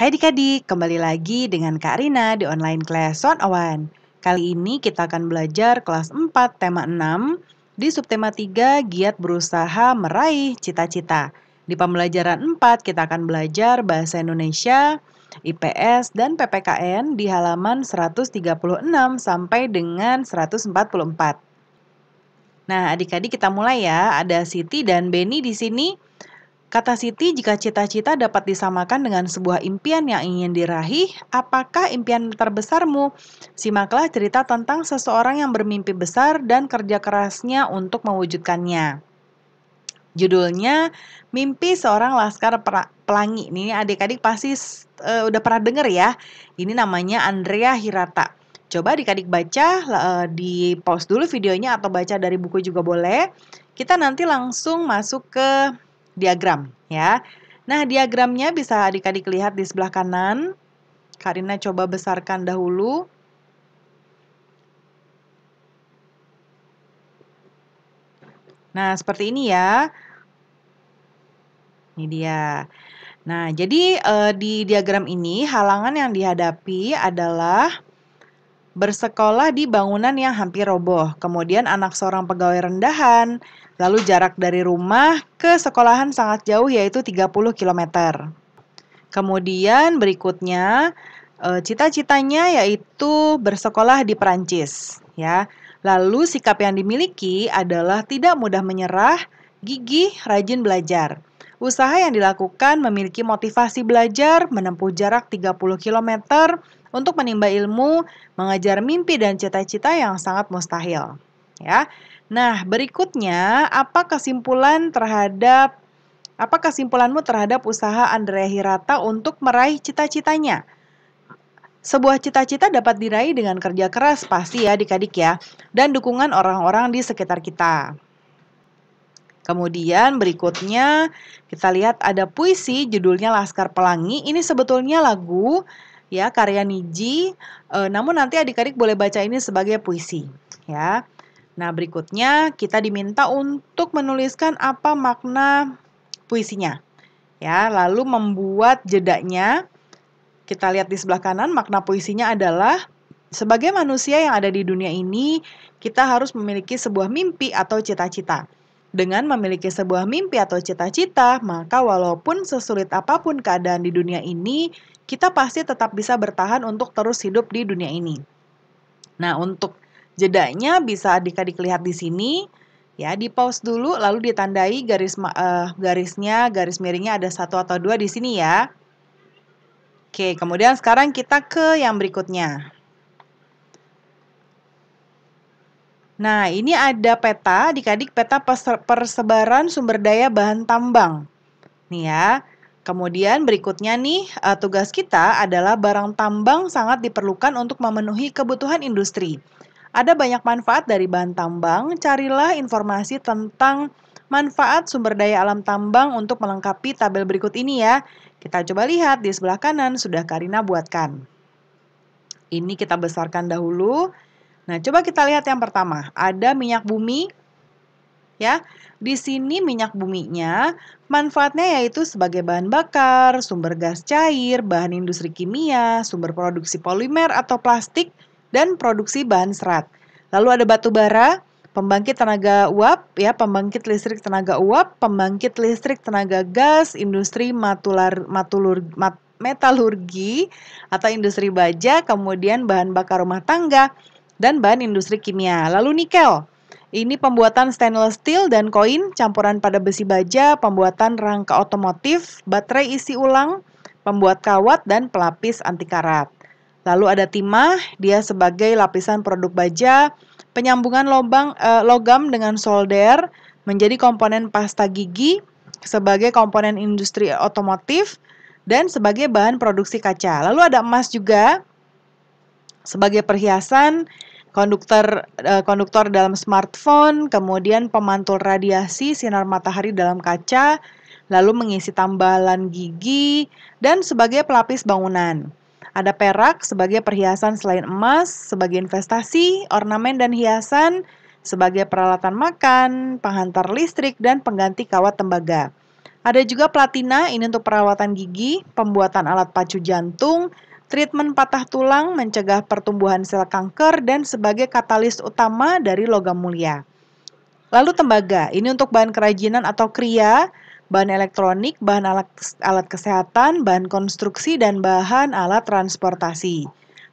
Hai adik-adik, kembali lagi dengan Kak Rina di online class on Awan. Kali ini kita akan belajar kelas 4 tema 6 di subtema 3 giat berusaha meraih cita-cita. Di pembelajaran 4 kita akan belajar bahasa Indonesia, IPS dan PPKN di halaman 136 sampai dengan 144. Nah, adik-adik kita mulai ya. Ada Siti dan Beni di sini. Kata Siti, jika cita-cita dapat disamakan dengan sebuah impian yang ingin diraih, apakah impian terbesarmu? Simaklah cerita tentang seseorang yang bermimpi besar dan kerja kerasnya untuk mewujudkannya. Judulnya Mimpi Seorang Laskar Pelangi. Ini adik-adik pasti uh, udah pernah denger ya. Ini namanya Andrea Hirata. Coba adik-adik baca, uh, di post dulu videonya atau baca dari buku juga boleh. Kita nanti langsung masuk ke diagram ya. Nah, diagramnya bisa adik-adik lihat di sebelah kanan. Karina coba besarkan dahulu. Nah, seperti ini ya. Ini dia. Nah, jadi e, di diagram ini halangan yang dihadapi adalah bersekolah di bangunan yang hampir roboh, kemudian anak seorang pegawai rendahan, lalu jarak dari rumah ke sekolahan sangat jauh yaitu 30 km. Kemudian berikutnya eh, cita-citanya yaitu bersekolah di Perancis, ya. Lalu sikap yang dimiliki adalah tidak mudah menyerah, gigih, rajin belajar. Usaha yang dilakukan memiliki motivasi belajar, menempuh jarak 30 km, untuk menimba ilmu, mengejar mimpi dan cita-cita yang sangat mustahil. Ya. Nah, berikutnya apa kesimpulan terhadap apa kesimpulanmu terhadap usaha Andrea Hirata untuk meraih cita-citanya? Sebuah cita-cita dapat diraih dengan kerja keras pasti ya adik-adik ya dan dukungan orang-orang di sekitar kita. Kemudian berikutnya kita lihat ada puisi judulnya Laskar Pelangi. Ini sebetulnya lagu ya karya Niji. E, namun nanti adik-adik boleh baca ini sebagai puisi ya. Nah, berikutnya kita diminta untuk menuliskan apa makna puisinya. Ya, lalu membuat jedanya. Kita lihat di sebelah kanan makna puisinya adalah sebagai manusia yang ada di dunia ini, kita harus memiliki sebuah mimpi atau cita-cita. Dengan memiliki sebuah mimpi atau cita-cita, maka walaupun sesulit apapun keadaan di dunia ini, kita pasti tetap bisa bertahan untuk terus hidup di dunia ini. Nah, untuk jedanya bisa adik-adik lihat di sini. Ya, di pause dulu lalu ditandai garis uh, garisnya, garis miringnya ada satu atau dua di sini ya. Oke, kemudian sekarang kita ke yang berikutnya. Nah, ini ada peta, dikadik peta persebaran sumber daya bahan tambang. Nih ya. Kemudian berikutnya nih, eh, tugas kita adalah barang tambang sangat diperlukan untuk memenuhi kebutuhan industri. Ada banyak manfaat dari bahan tambang, carilah informasi tentang manfaat sumber daya alam tambang untuk melengkapi tabel berikut ini ya. Kita coba lihat di sebelah kanan sudah Karina buatkan. Ini kita besarkan dahulu. Nah, coba kita lihat yang pertama. Ada minyak bumi ya. Di sini minyak buminya manfaatnya yaitu sebagai bahan bakar, sumber gas cair, bahan industri kimia, sumber produksi polimer atau plastik dan produksi bahan serat. Lalu ada batu bara, pembangkit tenaga uap, ya, pembangkit listrik tenaga uap, pembangkit listrik tenaga gas, industri matular, matulur, mat, metalurgi atau industri baja, kemudian bahan bakar rumah tangga, dan bahan industri kimia. Lalu nikel. Ini pembuatan stainless steel dan koin, campuran pada besi baja, pembuatan rangka otomotif, baterai isi ulang, pembuat kawat, dan pelapis anti karat. Lalu ada timah, dia sebagai lapisan produk baja, penyambungan lobang, eh, logam dengan solder, menjadi komponen pasta gigi, sebagai komponen industri otomotif, dan sebagai bahan produksi kaca. Lalu ada emas juga sebagai perhiasan, konduktor uh, konduktor dalam smartphone, kemudian pemantul radiasi sinar matahari dalam kaca, lalu mengisi tambalan gigi dan sebagai pelapis bangunan. Ada perak sebagai perhiasan selain emas, sebagai investasi, ornamen dan hiasan, sebagai peralatan makan, penghantar listrik dan pengganti kawat tembaga. Ada juga platina, ini untuk perawatan gigi, pembuatan alat pacu jantung, treatment patah tulang mencegah pertumbuhan sel kanker dan sebagai katalis utama dari logam mulia. Lalu tembaga, ini untuk bahan kerajinan atau kria, bahan elektronik, bahan alat, alat kesehatan, bahan konstruksi, dan bahan alat transportasi.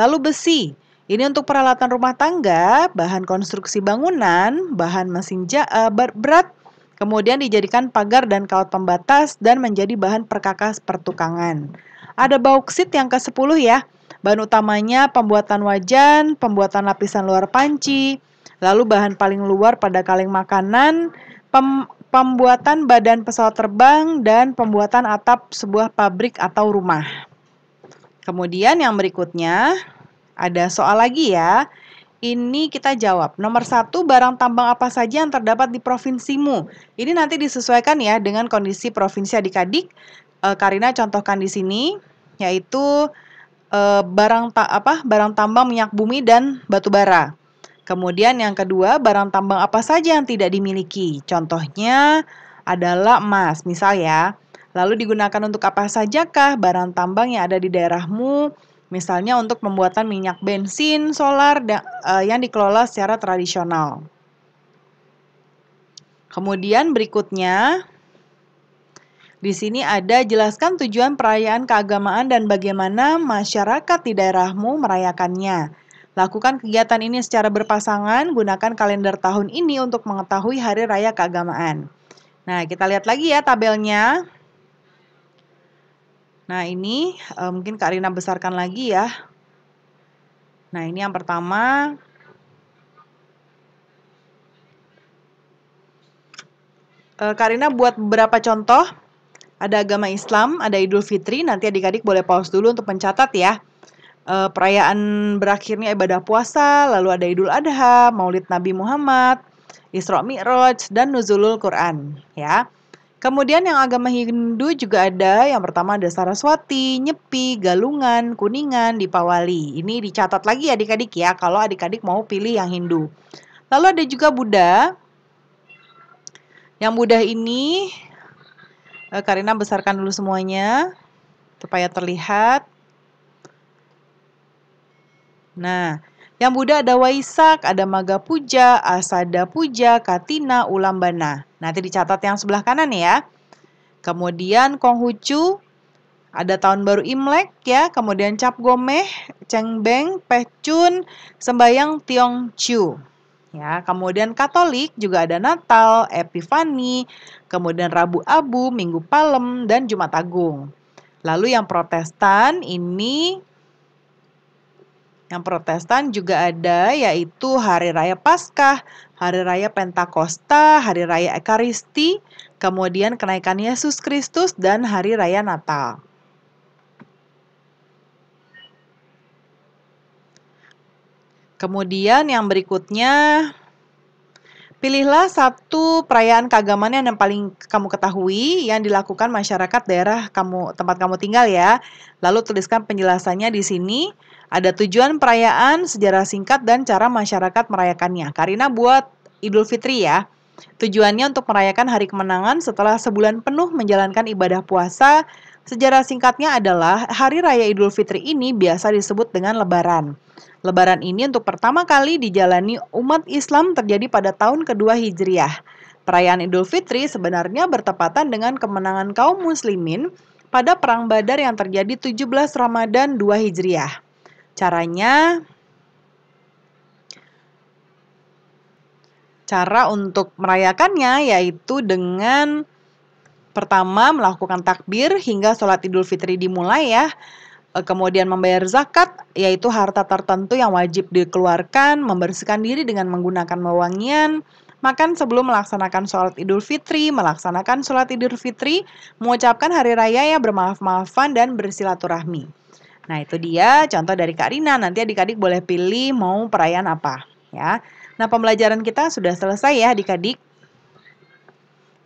Lalu besi, ini untuk peralatan rumah tangga, bahan konstruksi bangunan, bahan mesin ja, eh, berat Kemudian dijadikan pagar dan kawat pembatas dan menjadi bahan perkakas pertukangan. Ada bauksit yang ke-10 ya. Bahan utamanya pembuatan wajan, pembuatan lapisan luar panci, lalu bahan paling luar pada kaleng makanan, pem pembuatan badan pesawat terbang, dan pembuatan atap sebuah pabrik atau rumah. Kemudian yang berikutnya, ada soal lagi ya ini kita jawab. Nomor satu, barang tambang apa saja yang terdapat di provinsimu? Ini nanti disesuaikan ya dengan kondisi provinsi adik-adik. E, Karina contohkan di sini, yaitu e, barang ta apa barang tambang minyak bumi dan batu bara. Kemudian yang kedua, barang tambang apa saja yang tidak dimiliki? Contohnya adalah emas, misal ya. Lalu digunakan untuk apa sajakah barang tambang yang ada di daerahmu? misalnya untuk pembuatan minyak bensin, solar, eh, yang dikelola secara tradisional. Kemudian berikutnya, di sini ada jelaskan tujuan perayaan keagamaan dan bagaimana masyarakat di daerahmu merayakannya. Lakukan kegiatan ini secara berpasangan, gunakan kalender tahun ini untuk mengetahui hari raya keagamaan. Nah, kita lihat lagi ya tabelnya. Nah, ini uh, mungkin Kak Rina besarkan lagi ya. Nah, ini yang pertama. Uh, Kak Rina buat beberapa contoh. Ada agama Islam, ada Idul Fitri, nanti adik-adik boleh pause dulu untuk mencatat ya. E, perayaan berakhirnya ibadah puasa, lalu ada Idul Adha, Maulid Nabi Muhammad, Isra Mi'raj, dan Nuzulul Quran ya. Kemudian yang agama Hindu juga ada, yang pertama ada Saraswati, Nyepi, Galungan, Kuningan, Dipawali. Ini dicatat lagi ya adik-adik ya, kalau adik-adik mau pilih yang Hindu. Lalu ada juga Buddha. Yang Buddha ini, eh, Karina besarkan dulu semuanya, supaya terlihat. Nah, yang Buddha ada Waisak, ada Maga Puja, Asada Puja, Katina, Ulambana. Nah, nanti dicatat yang sebelah kanan ya. Kemudian Konghucu, ada tahun baru Imlek ya, kemudian Cap Gomeh, Cengbeng, Pechun, Sembayang Tiong Chu. Ya, kemudian Katolik juga ada Natal, Epifani, kemudian Rabu Abu, Minggu Palem, dan Jumat Agung. Lalu yang Protestan ini yang Protestan juga ada yaitu Hari Raya Paskah, Hari Raya Pentakosta, Hari Raya Ekaristi, kemudian kenaikan Yesus Kristus dan Hari Raya Natal. Kemudian yang berikutnya Pilihlah satu perayaan keagamaan yang paling kamu ketahui yang dilakukan masyarakat daerah kamu tempat kamu tinggal ya. Lalu tuliskan penjelasannya di sini. Ada tujuan perayaan, sejarah singkat, dan cara masyarakat merayakannya. Karina buat Idul Fitri ya. Tujuannya untuk merayakan hari kemenangan setelah sebulan penuh menjalankan ibadah puasa Sejarah singkatnya adalah Hari Raya Idul Fitri ini biasa disebut dengan Lebaran. Lebaran ini untuk pertama kali dijalani umat Islam terjadi pada tahun kedua Hijriah. Perayaan Idul Fitri sebenarnya bertepatan dengan kemenangan kaum muslimin pada Perang Badar yang terjadi 17 Ramadan 2 Hijriah. Caranya cara untuk merayakannya yaitu dengan pertama melakukan takbir hingga sholat Idul Fitri dimulai ya. Eh, kemudian membayar zakat, yaitu harta tertentu yang wajib dikeluarkan, membersihkan diri dengan menggunakan mewangian, makan sebelum melaksanakan sholat Idul Fitri, melaksanakan sholat Idul Fitri, mengucapkan hari raya ya bermaaf-maafan dan bersilaturahmi. Nah itu dia contoh dari Kak Rina, nanti adik-adik boleh pilih mau perayaan apa ya. Nah pembelajaran kita sudah selesai ya adik-adik.